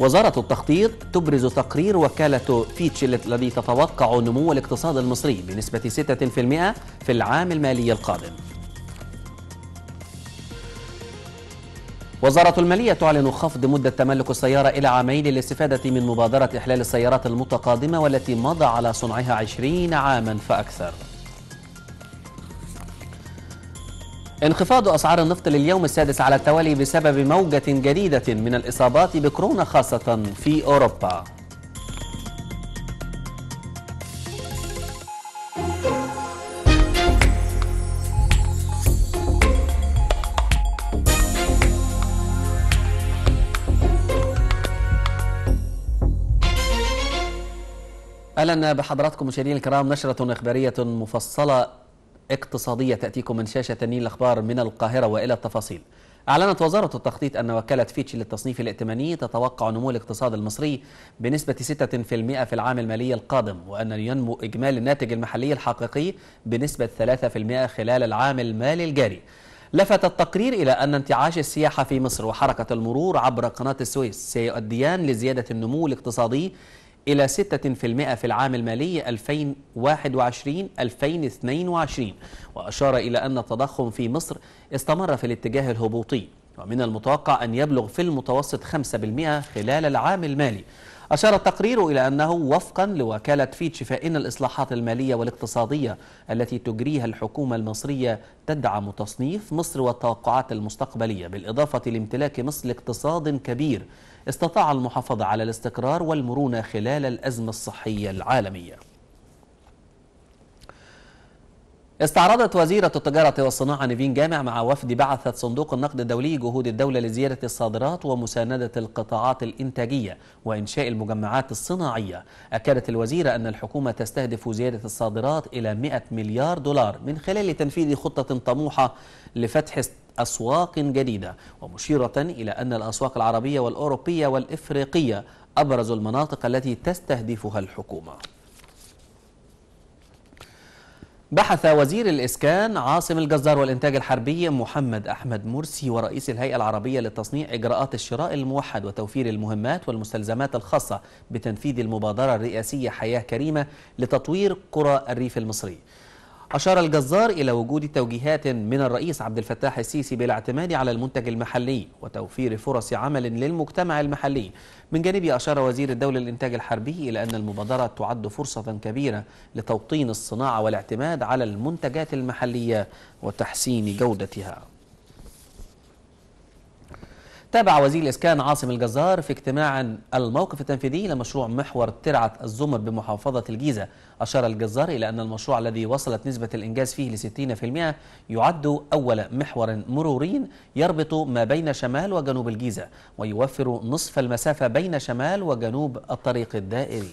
وزارة التخطيط تبرز تقرير وكالة فيتش الذي تتوقع نمو الاقتصاد المصري بنسبة 6% في العام المالي القادم وزارة المالية تعلن خفض مدة تملك السيارة إلى عامين للاستفادة من مبادرة إحلال السيارات المتقادمة والتي مضى على صنعها 20 عاما فأكثر انخفاض أسعار النفط لليوم السادس على التوالي بسبب موجة جديدة من الإصابات بكورونا خاصة في أوروبا اهلا بحضراتكم مشاهدينا الكرام نشره اخباريه مفصله اقتصادية تأتيكم من شاشة نيل الأخبار من القاهرة وإلى التفاصيل أعلنت وزارة التخطيط أن وكالة فيتش للتصنيف الائتماني تتوقع نمو الاقتصاد المصري بنسبة 6% في العام المالي القادم وأن ينمو إجمالي الناتج المحلي الحقيقي بنسبة 3% خلال العام المالي الجاري لفت التقرير إلى أن انتعاش السياحة في مصر وحركة المرور عبر قناة السويس سيؤديان لزيادة النمو الاقتصادي إلى 6% في العام المالي 2021-2022 وأشار إلى أن التضخم في مصر استمر في الاتجاه الهبوطي ومن المتوقع أن يبلغ في المتوسط 5% خلال العام المالي أشار التقرير إلى أنه وفقا لوكالة فيتش فإن الإصلاحات المالية والاقتصادية التي تجريها الحكومة المصرية تدعم تصنيف مصر والتوقعات المستقبلية بالإضافة لامتلاك مصر لاقتصاد كبير استطاع المحافظة على الاستقرار والمرونة خلال الأزمة الصحية العالمية استعرضت وزيرة التجارة والصناعة نيفين جامع مع وفد بعثة صندوق النقد الدولي جهود الدولة لزيادة الصادرات ومساندة القطاعات الإنتاجية وإنشاء المجمعات الصناعية أكدت الوزيرة أن الحكومة تستهدف زيادة الصادرات إلى 100 مليار دولار من خلال تنفيذ خطة طموحة لفتح أسواق جديدة ومشيرة إلى أن الأسواق العربية والأوروبية والإفريقية أبرز المناطق التي تستهدفها الحكومة بحث وزير الإسكان عاصم الجزار والإنتاج الحربي محمد أحمد مرسي ورئيس الهيئة العربية للتصنيع إجراءات الشراء الموحد وتوفير المهمات والمستلزمات الخاصة بتنفيذ المبادرة الرئاسية حياة كريمة لتطوير قرى الريف المصري أشار الجزار إلى وجود توجيهات من الرئيس عبد الفتاح السيسي بالاعتماد على المنتج المحلي وتوفير فرص عمل للمجتمع المحلي من جانبه أشار وزير الدولة للإنتاج الحربي إلى أن المبادرة تعد فرصة كبيرة لتوطين الصناعة والاعتماد على المنتجات المحلية وتحسين جودتها تابع وزير الإسكان عاصم الجزار في اجتماع الموقف التنفيذي لمشروع محور ترعة الزمر بمحافظة الجيزة أشار الجزار إلى أن المشروع الذي وصلت نسبة الإنجاز فيه لستين في المئة يعد أول محور مروري يربط ما بين شمال وجنوب الجيزة ويوفر نصف المسافة بين شمال وجنوب الطريق الدائري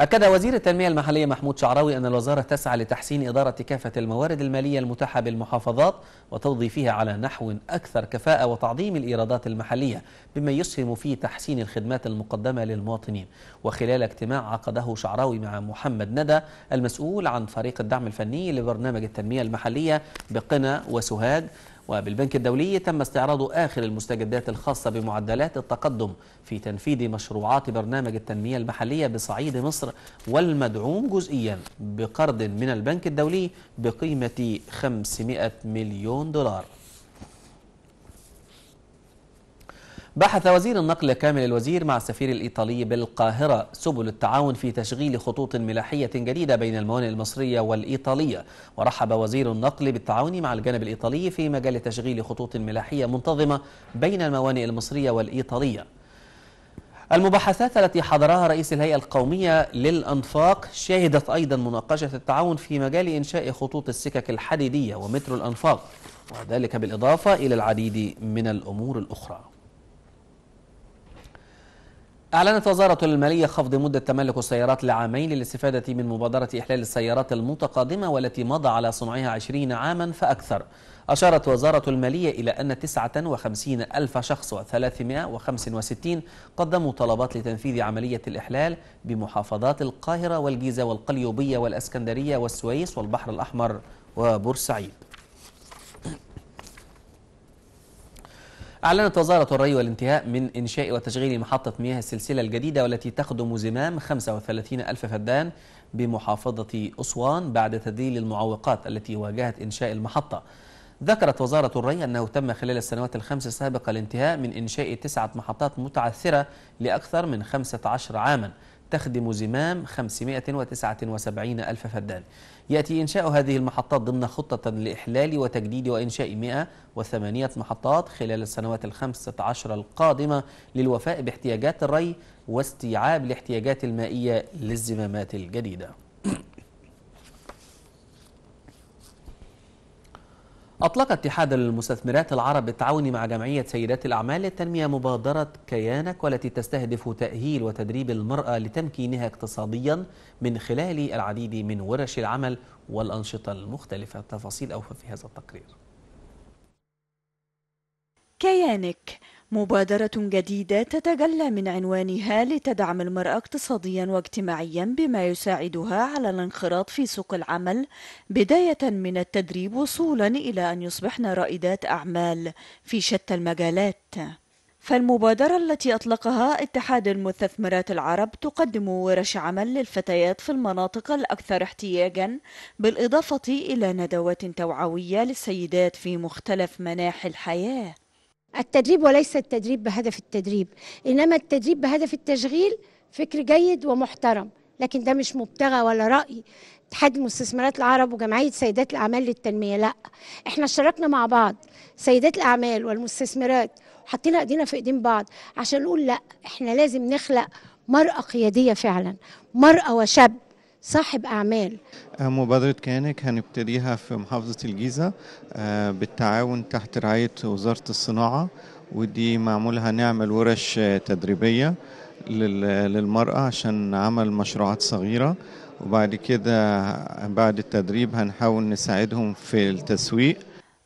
أكد وزير التنمية المحلية محمود شعراوي أن الوزارة تسعى لتحسين إدارة كافة الموارد المالية المتاحة بالمحافظات وتوظيفها على نحو أكثر كفاءة وتعظيم الإيرادات المحلية بما يسهم في تحسين الخدمات المقدمة للمواطنين وخلال اجتماع عقده شعراوي مع محمد ندى المسؤول عن فريق الدعم الفني لبرنامج التنمية المحلية بقنا وسهاج وبالبنك الدولي تم استعراض آخر المستجدات الخاصة بمعدلات التقدم في تنفيذ مشروعات برنامج التنمية المحلية بصعيد مصر والمدعوم جزئيا بقرض من البنك الدولي بقيمة 500 مليون دولار بحث وزير النقل كامل الوزير مع السفير الإيطالي بالقاهرة سبل التعاون في تشغيل خطوط ملاحية جديدة بين الموانئ المصرية والإيطالية ورحب وزير النقل بالتعاون مع الجانب الإيطالي في مجال تشغيل خطوط ملاحية منتظمة بين الموانئ المصرية والإيطالية المباحثات التي حضرها رئيس الهيئة القومية للأنفاق شهدت أيضا مناقشة التعاون في مجال إنشاء خطوط السكك الحديدية ومترو الأنفاق وذلك بالإضافة إلى العديد من الأمور الأخرى أعلنت وزارة المالية خفض مدة تملك السيارات لعامين للاستفادة من مبادرة إحلال السيارات المتقادمة والتي مضى على صنعها 20 عاما فأكثر أشارت وزارة المالية إلى أن 59 ألف شخص و365 قدموا طلبات لتنفيذ عملية الإحلال بمحافظات القاهرة والجيزة والقليوبية والأسكندرية والسويس والبحر الأحمر وبورسعيد أعلنت وزارة الري والانتهاء من إنشاء وتشغيل محطة مياه السلسلة الجديدة والتي تخدم زمام 35 ألف فدان بمحافظة أسوان بعد تذليل المعوقات التي واجهت إنشاء المحطة ذكرت وزارة الري أنه تم خلال السنوات الخمس السابقة الانتهاء من إنشاء تسعة محطات متعثرة لأكثر من 15 عاماً تخدم زمام 579 ألف فدان يأتي إنشاء هذه المحطات ضمن خطة لإحلال وتجديد وإنشاء 108 محطات خلال السنوات الخمسة عشر القادمة للوفاء باحتياجات الري واستيعاب الاحتياجات المائية للزمامات الجديدة أطلق اتحاد المستثمرات العرب بالتعاون مع جمعية سيدات الأعمال للتنمية مبادرة كيانك والتي تستهدف تأهيل وتدريب المرأة لتمكينها اقتصاديا من خلال العديد من ورش العمل والأنشطة المختلفة تفاصيل أوفى في هذا التقرير كيانك مبادرة جديدة تتجلى من عنوانها لتدعم المرأة اقتصاديا واجتماعيا بما يساعدها على الانخراط في سوق العمل بداية من التدريب وصولا إلى أن يصبحن رائدات أعمال في شتى المجالات فالمبادرة التي أطلقها اتحاد المستثمرات العرب تقدم ورش عمل للفتيات في المناطق الأكثر احتياجا بالإضافة إلى ندوات توعوية للسيدات في مختلف مناحي الحياة التدريب وليس التدريب بهدف التدريب إنما التدريب بهدف التشغيل فكر جيد ومحترم لكن ده مش مبتغى ولا رأي اتحاد مستثمرات العرب وجمعية سيدات الأعمال للتنمية لا احنا اشتركنا مع بعض سيدات الأعمال والمستثمرات وحطينا ايدينا في ايدين بعض عشان نقول لا احنا لازم نخلق مرأة قيادية فعلا مرأة وشاب صاحب أعمال آه، مبادرة كيانك هنبتديها في محافظة الجيزة آه، بالتعاون تحت رعاية وزارة الصناعة ودي معمول هنعمل ورش آه، تدريبية للمرأة عشان عمل مشروعات صغيرة وبعد كده بعد التدريب هنحاول نساعدهم في التسويق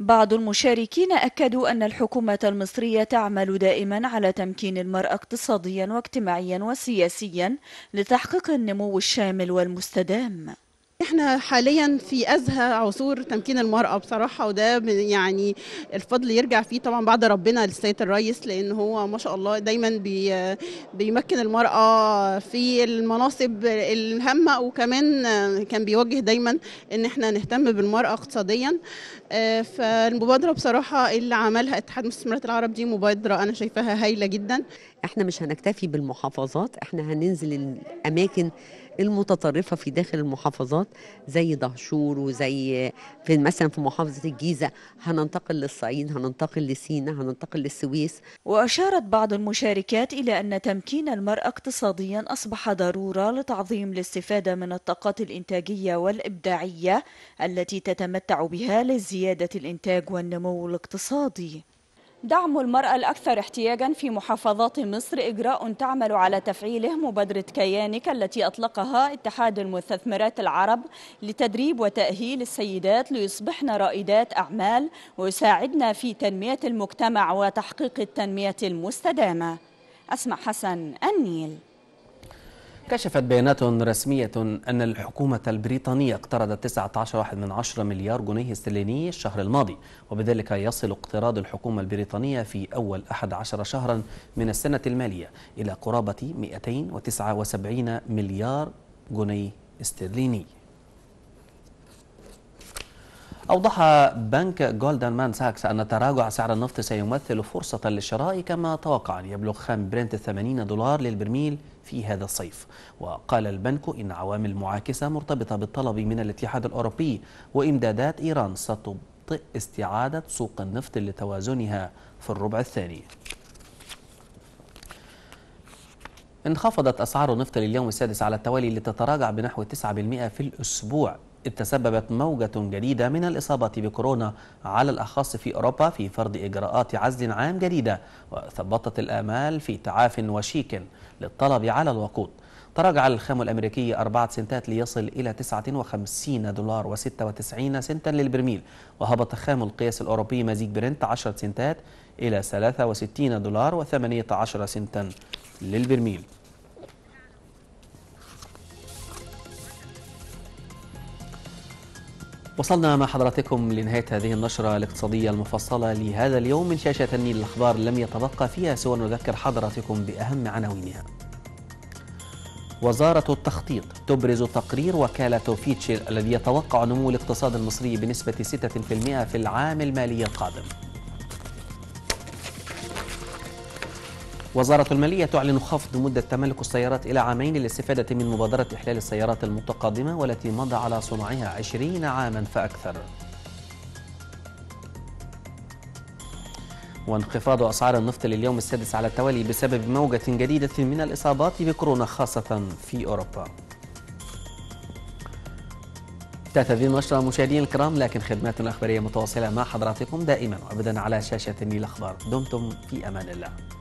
بعض المشاركين أكدوا أن الحكومة المصرية تعمل دائما على تمكين المرأة اقتصاديا واجتماعيا وسياسيا لتحقيق النمو الشامل والمستدام احنا حاليا في ازهى عصور تمكين المراه بصراحه وده يعني الفضل يرجع فيه طبعا بعد ربنا للسيد الرئيس لان هو ما شاء الله دايما بي بيمكن المراه في المناصب الهامه وكمان كان بيوجه دايما ان احنا نهتم بالمراه اقتصاديا آه، فالمبادره بصراحه اللي عملها اتحاد مستثمرات العرب دي مبادره انا شايفاها هايله جدا احنا مش هنكتفي بالمحافظات احنا هننزل الاماكن المتطرفه في داخل المحافظات زي دهشور وزي في مثلا في محافظه الجيزه هننتقل للصعيد هننتقل لسينا هننتقل للسويس واشارت بعض المشاركات الى ان تمكين المراه اقتصاديا اصبح ضروره لتعظيم الاستفاده من الطاقات الانتاجيه والابداعيه التي تتمتع بها لزياده الانتاج والنمو الاقتصادي دعم المرأة الأكثر احتياجا في محافظات مصر إجراء تعمل على تفعيله مبادرة كيانك التي أطلقها اتحاد المستثمرات العرب لتدريب وتأهيل السيدات ليصبحن رائدات أعمال ويساعدن في تنمية المجتمع وتحقيق التنمية المستدامة أسمع حسن النيل كشفت بيانات رسمية أن الحكومة البريطانية اقترضت 19.1 من مليار جنيه استرليني الشهر الماضي وبذلك يصل اقتراض الحكومة البريطانية في أول 11 شهرا من السنة المالية إلى قرابة 279 مليار جنيه استرليني أوضح بنك جولدن مان ساكس أن تراجع سعر النفط سيمثل فرصة للشراء كما توقع ليبلغ خام برنت 80 دولار للبرميل في هذا الصيف وقال البنك إن عوامل معاكسة مرتبطة بالطلب من الاتحاد الأوروبي وإمدادات إيران ستبطئ استعادة سوق النفط لتوازنها في الربع الثاني انخفضت أسعار النفط لليوم السادس على التوالي لتتراجع بنحو 9% في الأسبوع إذ تسببت موجة جديدة من الإصابة بكورونا على الأخص في أوروبا في فرض إجراءات عزل عام جديدة وثبطت الآمال في تعاف وشيك للطلب على الوقود تراجع الخام الأمريكي أربعة سنتات ليصل إلى 59 دولار و96 سنتا للبرميل وهبط خام القياس الأوروبي مزيج برنت 10 سنتات إلى 63 دولار و18 سنتا للبرميل وصلنا مع حضراتكم لنهاية هذه النشرة الاقتصادية المفصلة لهذا اليوم من شاشة النيل الأخبار لم يتبقى فيها سوى نذكر حضراتكم بأهم عناوينها وزارة التخطيط تبرز تقرير وكالة فيتشر الذي يتوقع نمو الاقتصاد المصري بنسبة 6% في العام المالي القادم وزارة المالية تعلن خفض مدة تملك السيارات إلى عامين للاستفادة من مبادرة إحلال السيارات المتقدمة والتي مضى على صنعها 20 عاما فأكثر وانخفاض أسعار النفط لليوم السادس على التوالي بسبب موجة جديدة من الإصابات بكورونا خاصة في أوروبا تأتي النشرة مشاهدينا الكرام لكن خدماتنا الأخبارية متواصلة مع حضراتكم دائما وأبدا على شاشة النيل الأخبار دمتم في أمان الله